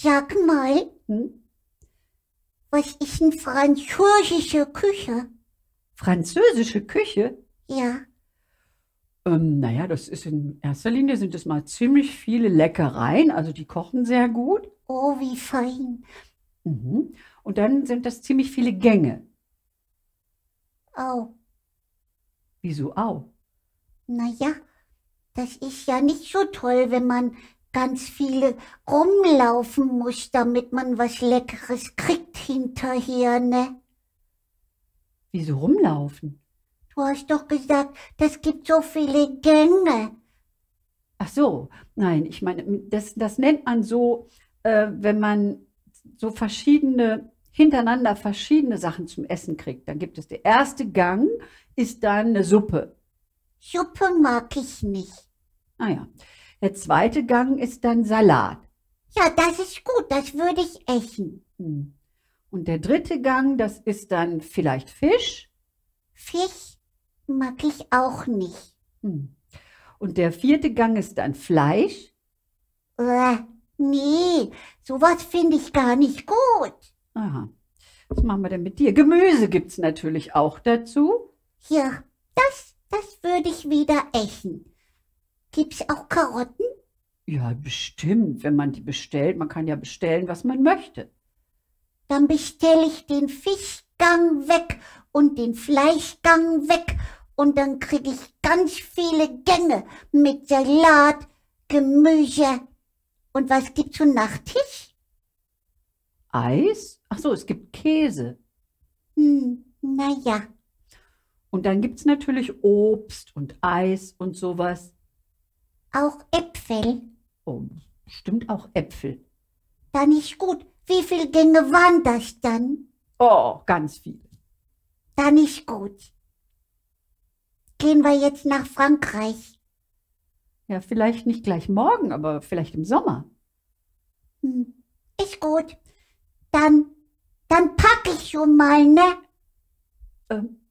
Sag mal, hm? was ist eine französische Küche? Französische Küche? Ja. Ähm, naja, das ist in erster Linie sind es mal ziemlich viele Leckereien, also die kochen sehr gut. Oh, wie fein. Mhm. Und dann sind das ziemlich viele Gänge. Au. Wieso au? Naja, das ist ja nicht so toll, wenn man ganz viele rumlaufen muss, damit man was Leckeres kriegt hinterher, ne? Wieso rumlaufen? Du hast doch gesagt, das gibt so viele Gänge. Ach so, nein, ich meine, das, das nennt man so, äh, wenn man so verschiedene, hintereinander verschiedene Sachen zum Essen kriegt. Dann gibt es der erste Gang, ist dann eine Suppe. Suppe mag ich nicht. Ah der zweite Gang ist dann Salat. Ja, das ist gut, das würde ich essen. Hm. Und der dritte Gang, das ist dann vielleicht Fisch. Fisch mag ich auch nicht. Hm. Und der vierte Gang ist dann Fleisch. Äh, nee, sowas finde ich gar nicht gut. Aha. Was machen wir denn mit dir? Gemüse gibt's natürlich auch dazu. Ja, das, das würde ich wieder essen. Gibt's auch Karotten? Ja, bestimmt, wenn man die bestellt. Man kann ja bestellen, was man möchte. Dann bestelle ich den Fischgang weg und den Fleischgang weg und dann kriege ich ganz viele Gänge mit Salat, Gemüse. Und was gibt's zum Nachtisch? Eis? Ach so, es gibt Käse. Hm, naja. Und dann gibt's natürlich Obst und Eis und sowas. Auch Äpfel. Oh, stimmt auch Äpfel. Dann ist gut. Wie viele Gänge waren das dann? Oh, ganz viele. Dann ist gut. Gehen wir jetzt nach Frankreich. Ja, vielleicht nicht gleich morgen, aber vielleicht im Sommer. Hm, ist gut. Dann, dann packe ich schon mal, ne? Ähm,